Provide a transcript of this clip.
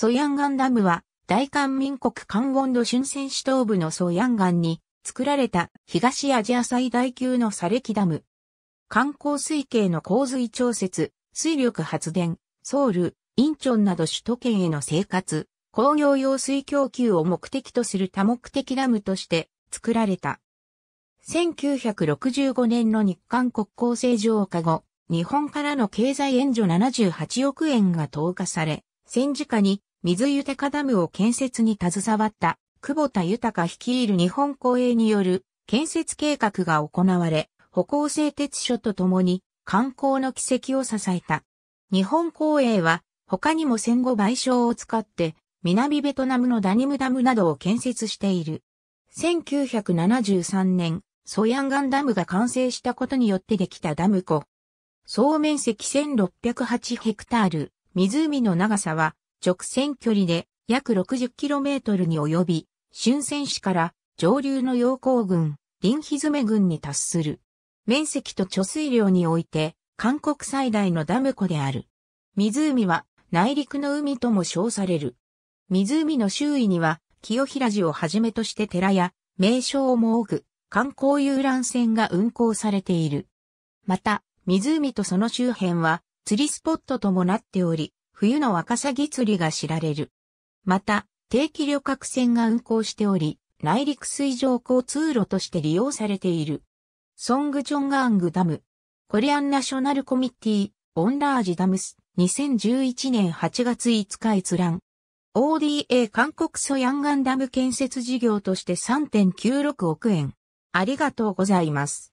ソヤンガンダムは、大韓民国カンウォンド春戦市東部のソヤンガンに作られた東アジア最大級の砂礫ダム。観光水系の洪水調節、水力発電、ソウル、インチョンなど首都圏への生活、工業用水供給を目的とする多目的ダムとして作られた。1965年の日韓国交正常化後、日本からの経済援助78億円が投下され、戦時下に水豊ダムを建設に携わった久保田豊率いる日本公営による建設計画が行われ、歩行製鉄所とともに観光の奇跡を支えた。日本公営は他にも戦後賠償を使って南ベトナムのダニムダムなどを建設している。1973年、ソヤンガンダムが完成したことによってできたダム湖。総面積1608ヘクタール、湖の長さは直線距離で約 60km に及び、春泉市から上流の陽光群、林ひずめに達する。面積と貯水量において、韓国最大のダム湖である。湖は内陸の海とも称される。湖の周囲には、清平寺をはじめとして寺や名称を設く観光遊覧船が運航されている。また、湖とその周辺は釣りスポットともなっており、冬のワカサギ釣りが知られる。また、定期旅客船が運航しており、内陸水上交通路として利用されている。ソングジョンガングダム、コリアンナショナルコミッティ、オンラージダムス、2011年8月5日閲覧。ODA 韓国ソヤンガンダム建設事業として3.96億円。ありがとうございます。